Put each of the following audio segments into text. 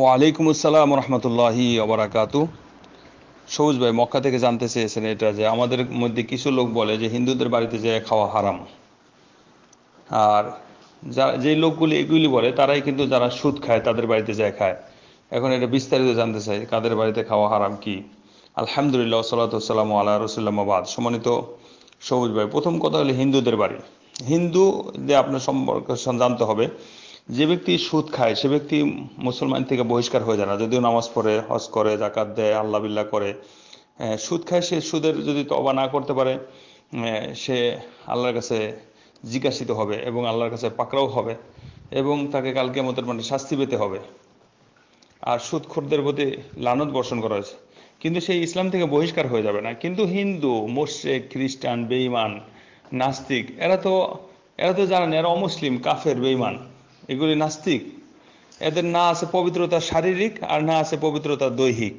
ওয়ালাইকুম আসসালাম রহমতুল্লাহি আবরাকাতু সবুজ ভাই মক্কা থেকে জানতে চেয়েছেন এটা যে আমাদের মধ্যে কিছু লোক বলে যে হিন্দুদের বাড়িতে যে খাওয়া হারাম আর যা যে লোকগুলি এগুলি বলে তারাই কিন্তু যারা সুদ খায় তাদের বাড়িতে যায় খায় এখন এটা বিস্তারিত জানতে চাই কাদের বাড়িতে খাওয়া হারাম কি আলহামদুলিল্লাহ সাল্লাতাম আল্লাহ রসুল্লামাবাদ সমানিত সবুজ ভাই প্রথম কথা হলো হিন্দুদের বাড়ি হিন্দু যে আপনার সম্পর্কে জানতে হবে যে ব্যক্তি সুদ খায় সে ব্যক্তি মুসলমান থেকে বহিষ্কার হয়ে যায় না যদিও নামাজ পড়ে হজ করে জাকাত দেয় আল্লাহ বিল্লাহ করে সুদ খায় সে সুদের যদি তবা না করতে পারে সে আল্লাহর কাছে জিজ্ঞাসিত হবে এবং আল্লাহর কাছে পাকড়াও হবে এবং তাকে কালকে মতের মানে শাস্তি পেতে হবে আর সুদখোরদের প্রতি লানত বর্ষণ করা হয়েছে কিন্তু সেই ইসলাম থেকে বহিষ্কার হয়ে যাবে না কিন্তু হিন্দু মোর্শেক খ্রিস্টান বেঈমান নাস্তিক এরা তো এরা তো জানেন এরা অমুসলিম কাফের বেইমান এগুলি নাস্তিক এদের না আছে পবিত্রতা শারীরিক আর না আছে পবিত্রতা দৈহিক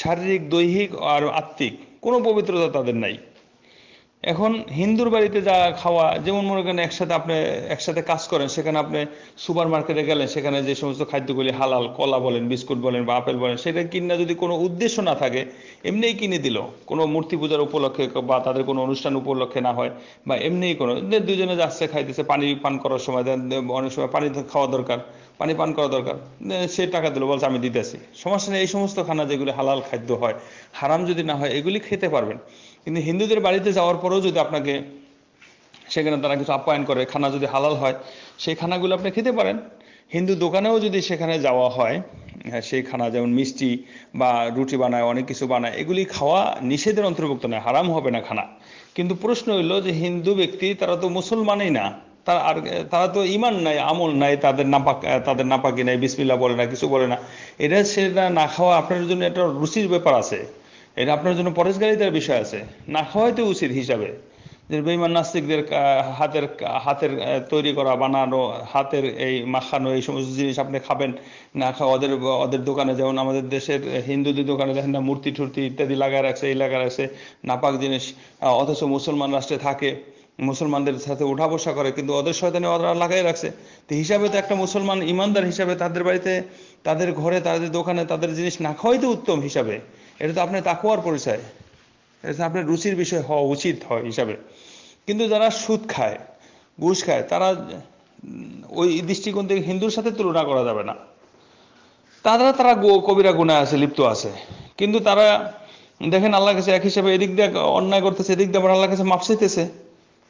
শারীরিক দৈহিক আর আত্মিক কোনো পবিত্রতা তাদের নাই এখন হিন্দুর বাড়িতে যা খাওয়া যেমন মনে করেন একসাথে আপনি একসাথে কাজ করেন সেখানে আপনি সুপার মার্কেটে গেলেন সেখানে যে সমস্ত খাদ্যগুলি হালাল কলা বলেন বিস্কুট বলেন বা আপেল বলেন সেটা কিনা যদি কোনো উদ্দেশ্য না থাকে এমনিই কিনে দিল কোনো মূর্তি পূজার উপলক্ষে বা তাদের কোনো অনুষ্ঠান উপলক্ষে না হয় বা এমনিই কোনো দুজনে যাচ্ছে খাইতেছে পানি পান করার সময় অনেক সময় পানি খাওয়া দরকার পানি পান করা দরকার সে টাকা দিল বলছে আমি দিতেছি সমস্যা নেই এই সমস্ত খানা যেগুলি হালাল খাদ্য হয় হারাম যদি না হয় এগুলি খেতে পারবেন কিন্তু হিন্দুদের বাড়িতে যাওয়ার পর তারপরেও যদি আপনাকে সেখানে তারা কিছু আপ্যায়ন করে খানা যদি হালাল হয় সেই খানাগুলো আপনি খেতে পারেন হিন্দু দোকানেও যদি সেখানে যাওয়া হয় সেই খানা যেমন মিষ্টি বা রুটি বানায় অনেক কিছু বানায় এগুলি খাওয়া নিষেধের অন্তর্ভুক্ত নয় হারাম হবে না খানা কিন্তু প্রশ্ন হইল যে হিন্দু ব্যক্তি তারা তো মুসলমানই না তার আর তারা তো ইমান নাই আমল নাই তাদের নাপাক তাদের নাপাকি নাই বিসমিল্লা বলে না কিছু বলে না এটা সেটা না খাওয়া আপনার জন্য একটা রুচির ব্যাপার আছে এটা আপনার জন্য পরেশগারিতার বিষয় আছে না হয়তো উচিত হিসাবে যে বেইমান নাস্তিকদের হাতের হাতের তৈরি করা বানানো হাতের এই মাখানো এই সমস্ত জিনিস আপনি খাবেন না খাওয়া ওদের ওদের দোকানে যেমন আমাদের দেশের হিন্দুদের দোকানে দেখেন না মূর্তি ঠুর্তি ইত্যাদি লাগায় রাখছে এই লাগায় রাখছে নাপাক জিনিস অথচ মুসলমান রাষ্ট্রে থাকে মুসলমানদের সাথে উঠা বসা করে কিন্তু ওদের শয়তানি ওরা লাগাই রাখছে তো হিসাবে তো একটা মুসলমান ইমানদার হিসাবে তাদের বাড়িতে তাদের ঘরে তাদের দোকানে তাদের জিনিস না খাওয়াই তো উত্তম হিসাবে এটা তো আপনার তাকুয়ার পরিচয় এটা তো আপনার রুচির বিষয় হওয়া উচিত হয় হিসাবে কিন্তু যারা সুদ খায় ঘুষ খায় তারা ওই দৃষ্টিকোণ থেকে হিন্দুর সাথে তুলনা করা যাবে না তারা তারা কবিরা গুণায় আছে লিপ্ত আছে কিন্তু তারা দেখেন আল্লাহ কাছে এক হিসাবে এদিক দিয়ে অন্যায় করতেছে এদিক দিয়ে আবার আল্লাহ কাছে মাপ চাইতেছে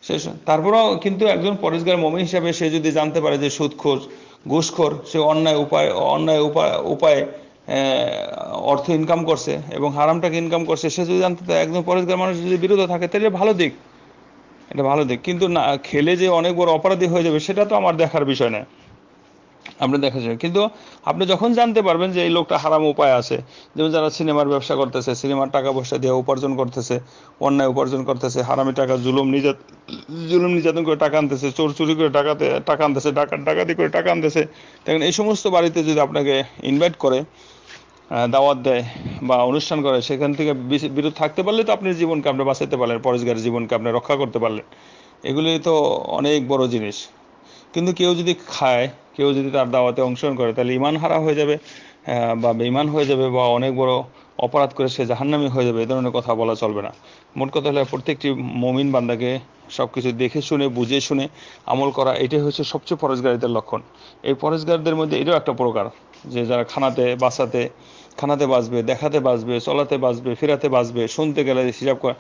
শেষ তারপরেও কিন্তু একজন পরিষ্কার মমি হিসাবে সে যদি জানতে পারে যে সুদখোর ঘুষখোর সে অন্যায় উপায় অন্যায় উপায় উপায় অর্থ ইনকাম করছে এবং হারামটাকে ইনকাম করছে সে যদি জানতে একদম পরেজগার মানুষ যদি বিরত থাকে তাহলে ভালো দিক এটা ভালো দিক কিন্তু না খেলে যে অনেক বড় অপরাধী হয়ে যাবে সেটা তো আমার দেখার বিষয় না আপনি দেখা যায় কিন্তু আপনি যখন জানতে পারবেন যে এই লোকটা হারাম উপায় আছে যেমন যারা সিনেমার ব্যবসা করতেছে সিনেমার টাকা পয়সা দিয়ে উপার্জন করতেছে অন্যায় উপার্জন করতেছে হারামি টাকা জুলুম নির্যাতন জুলুম নির্যাতন করে টাকা আনতেছে চোর চুরি করে টাকাতে টাকা আনতেছে ডাকাত ডাকাতি করে টাকা আনতেছে দেখেন এই সমস্ত বাড়িতে যদি আপনাকে ইনভাইট করে দাওয়াত দেয় বা অনুষ্ঠান করে সেখান থেকে বিরত থাকতে পারলে তো আপনি জীবনকে আপনি বাঁচাতে পারলেন পরেশগার জীবনকে আপনি রক্ষা করতে পারলেন এগুলি তো অনেক বড় জিনিস কিন্তু কেউ যদি খায় কেউ যদি তার দাওয়াতে অংশগ্রহণ করে তাহলে ইমান হারা হয়ে যাবে বা বেইমান হয়ে যাবে বা অনেক বড় অপরাধ করে সে জাহান্নামি হয়ে যাবে এ ধরনের কথা বলা চলবে না মোট কথা হলে প্রত্যেকটি মমিন বান্দাকে সব কিছু দেখে শুনে বুঝে শুনে আমল করা এটাই হচ্ছে সবচেয়ে পরেশগারীদের লক্ষণ এই পরেশগারদের মধ্যে এটাও একটা প্রকার যে যারা খানাতে বাসাতে খানাতে বাঁচবে দেখাতে বাঁচবে চলাতে বাঁচবে ফেরাতে বাঁচবে শুনতে গেলে হিসাব করা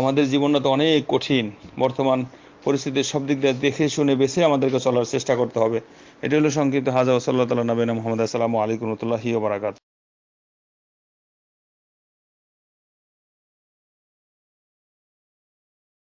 আমাদের জীবনটা তো অনেক কঠিন বর্তমান পরিস্থিতির সব দিক দিয়ে দেখে শুনে বেছে আমাদেরকে চলার চেষ্টা করতে হবে এটা হলো সংক্ষিপ্ত হাজা সাল্লাহ তাল্লাহ নবীন মোহাম্মদ আসসালামু আলিকুমতুল্লাহি বারাকাত